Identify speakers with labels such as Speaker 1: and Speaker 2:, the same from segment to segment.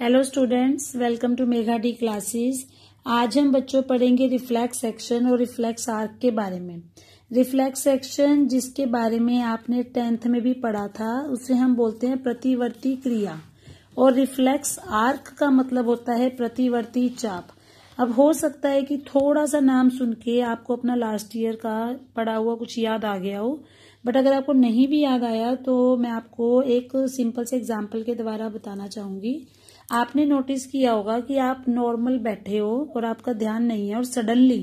Speaker 1: hello students welcome to Megha D classes आज हम बच्चों पढ़ेंगे रिफ्लेक्स एक्शन और रिफ्लेक्स आर्क के बारे में रिफ्लेक्स एक्शन जिसके बारे में आपने टेंथ में भी पढ़ा था उसे हम बोलते हैं प्रतिवर्ती क्रिया और रिफ्लेक्स आर्क का मतलब होता है प्रतिवर्ती चाप अब हो सकता है कि थोड़ा सा नाम सुन के आपको अपना लास्ट ईयर का पढ़ा हुआ कुछ याद आ गया हो बट अगर आपको नहीं भी याद आया तो मैं आपको एक सिंपल से एग्जाम्पल के द्वारा बताना चाहूंगी आपने नोटिस किया होगा कि आप नॉर्मल बैठे हो और आपका ध्यान नहीं है और सडनली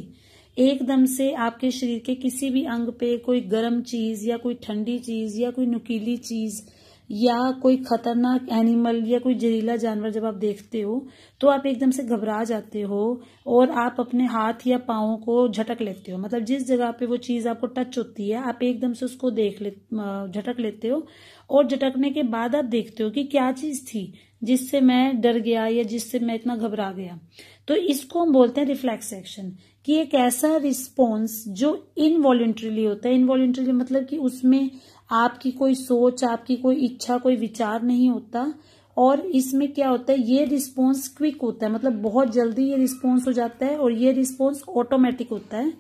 Speaker 1: एकदम से आपके शरीर के किसी भी अंग पे कोई गर्म चीज या कोई ठंडी चीज या कोई नुकीली चीज़ या कोई खतरनाक एनिमल या कोई जहरीला जानवर जब आप देखते हो तो आप एकदम से घबरा जाते हो और आप अपने हाथ या पाओ को झटक लेते हो मतलब जिस जगह पे वो चीज़ आपको टच होती है आप एकदम से उसको देख ले झटक लेते हो और झटकने के बाद आप देखते हो कि क्या चीज़ थी जिससे मैं डर गया या जिससे मैं इतना घबरा गया तो इसको हम बोलते हैं रिफ्लेक्स एक्शन कि एक ऐसा रिस्पॉन्स जो इनवॉल्ट्रीली होता है इनवॉल्ट्रीली मतलब कि उसमें आपकी कोई सोच आपकी कोई इच्छा कोई विचार नहीं होता और इसमें क्या होता है ये रिस्पॉन्स क्विक होता है मतलब बहुत जल्दी ये रिस्पॉन्स हो जाता है और ये रिस्पॉन्स ऑटोमेटिक होता है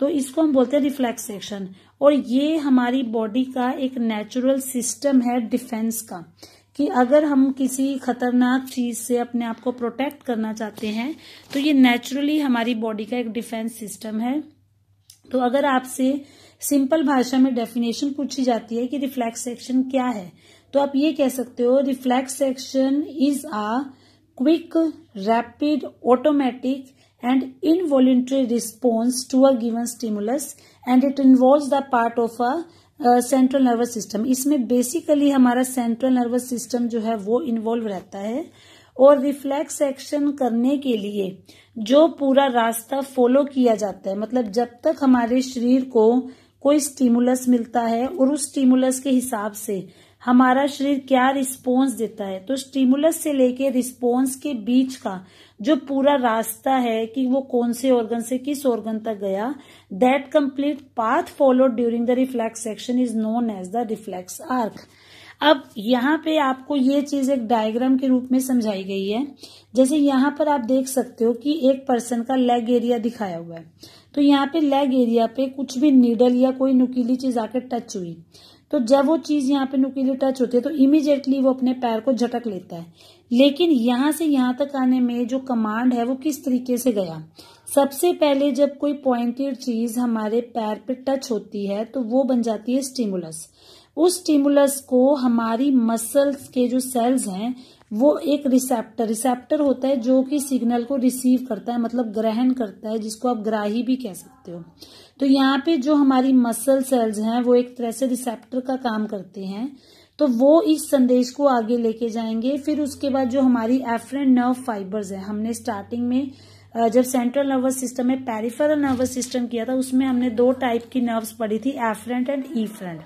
Speaker 1: तो इसको हम बोलते हैं रिफ्लेक्स एक्शन और ये हमारी बॉडी का एक नेचुरल सिस्टम है डिफेंस का कि अगर हम किसी खतरनाक चीज से अपने आप को प्रोटेक्ट करना चाहते हैं तो ये नेचुरली हमारी बॉडी का एक डिफेंस सिस्टम है तो अगर आपसे सिंपल भाषा में डेफिनेशन पूछी जाती है कि रिफ्लेक्स एक्शन क्या है तो आप ये कह सकते हो reflex action is a quick rapid automatic and involuntary response to a given stimulus and it involve the part of a central nervous system इसमें बेसिकली हमारा सेंट्रल नर्वस सिस्टम जो है वो इन्वॉल्व रहता है और रिफ्लेक्स एक्शन करने के लिए जो पूरा रास्ता फॉलो किया जाता है मतलब जब तक हमारे शरीर को uh, कोई स्टिमुलस मिलता है और उस स्टिमुलस के हिसाब से हमारा शरीर क्या रिस्पॉन्स देता है तो स्टिमुलस से लेके रिस्पॉन्स के बीच का जो पूरा रास्ता है कि वो कौन से ऑर्गन से किस ऑर्गन तक गया that complete path followed during the reflex section is known as the reflex arc अब यहाँ पे आपको ये चीज एक डायग्राम के रूप में समझाई गई है जैसे यहाँ पर आप देख सकते हो कि एक पर्सन का लेग एरिया दिखाया हुआ है तो यहाँ पे लेग एरिया पे कुछ भी नीडल या कोई नुकीली चीज आके टच हुई तो जब वो चीज यहाँ पे नुकीली टच होती है तो इमिजिएटली वो अपने पैर को झटक लेता है लेकिन यहाँ से यहाँ तक आने में जो कमांड है वो किस तरीके से गया सबसे पहले जब कोई पॉइंटेड चीज हमारे पैर पे टच होती है तो वो बन जाती है स्टिमुलस उस स्टिमुलस को हमारी मसल्स के जो सेल्स हैं वो एक रिसेप्टर रिसेप्टर होता है जो कि सिग्नल को रिसीव करता है मतलब ग्रहण करता है जिसको आप ग्राही भी कह सकते हो तो यहाँ पे जो हमारी मसल सेल्स हैं वो एक तरह से रिसेप्टर का काम करते हैं तो वो इस संदेश को आगे लेके जाएंगे फिर उसके बाद जो हमारी एफरेंट नर्व फाइबर्स है हमने स्टार्टिंग में जब सेंट्रल नर्वस सिस्टम में पेरिफेरल नर्वस सिस्टम किया था उसमें हमने दो टाइप की नर्व्स पढ़ी थी एफरेंट एंड फ्रेंट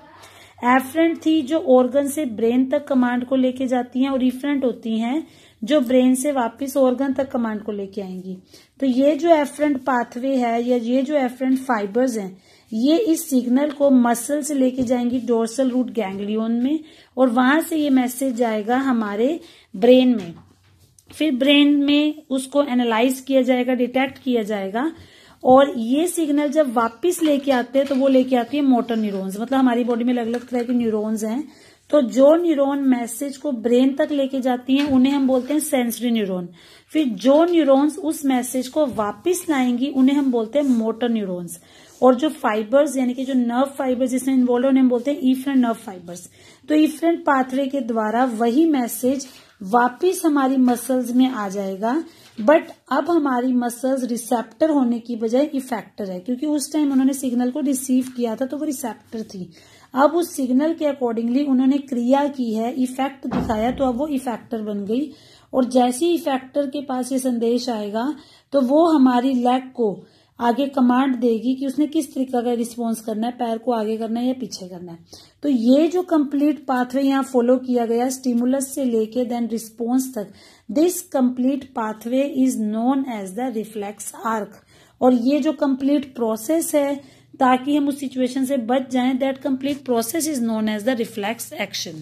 Speaker 1: एफ्रेंट थी जो ऑर्गन से ब्रेन तक कमांड को लेके जाती हैं और रिफ्रेंट होती हैं जो ब्रेन से वापस ऑर्गन तक कमांड को लेके आएंगी तो ये जो एफ्रेंट पाथवे है या ये जो एफ्रेंट फाइबर्स हैं ये इस सिग्नल को मसल से लेके जाएंगी डोर्सल रूट गैंग्लियोन में और वहां से ये मैसेज जाएगा हमारे ब्रेन में फिर ब्रेन में उसको एनालाइज किया जाएगा डिटेक्ट किया जाएगा और ये सिग्नल जब वापस लेके आते हैं तो वो लेके आती है मोटर न्यूरॉन्स मतलब हमारी बॉडी में अलग अलग तरह के न्यूरॉन्स हैं तो जो न्यूरॉन मैसेज को ब्रेन तक लेके जाती हैं उन्हें हम बोलते हैं सेंसरी न्यूरॉन फिर जो न्यूरॉन्स उस मैसेज को वापस लाएंगी उन्हें हम बोलते हैं मोटर न्यूरोन्स और जो फाइबर्स यानी कि जो नर्व फाइबर्स जिसमें इन्वॉल्व है उन्हें हम बोलते हैं ईफ्रेंट नर्व फाइबर्स तो ईफ्रेंट पाथरे के द्वारा वही मैसेज वापिस हमारी मसल्स में आ जाएगा बट अब हमारी मसल्स रिसेप्टर होने की बजाय इफेक्टर है क्योंकि उस टाइम उन्होंने सिग्नल को रिसीव किया था तो वो रिसेप्टर थी अब उस सिग्नल के अकॉर्डिंगली उन्होंने क्रिया की है इफेक्ट दिखाया तो अब वो इफेक्टर बन गई और जैसे ही इफेक्टर के पास ये संदेश आएगा तो वो हमारी लेग को आगे कमांड देगी कि उसने किस तरीके का रिस्पॉन्स करना है पैर को आगे करना है या पीछे करना है तो ये जो कंप्लीट पाथवे यहाँ फॉलो किया गया स्टिमुलस से लेके देन रिस्पॉन्स तक this complete pathway is known as the reflex arc और ये जो कंप्लीट प्रोसेस है ताकि हम उस सिचुएशन से बच जाएं that complete process is known as the reflex action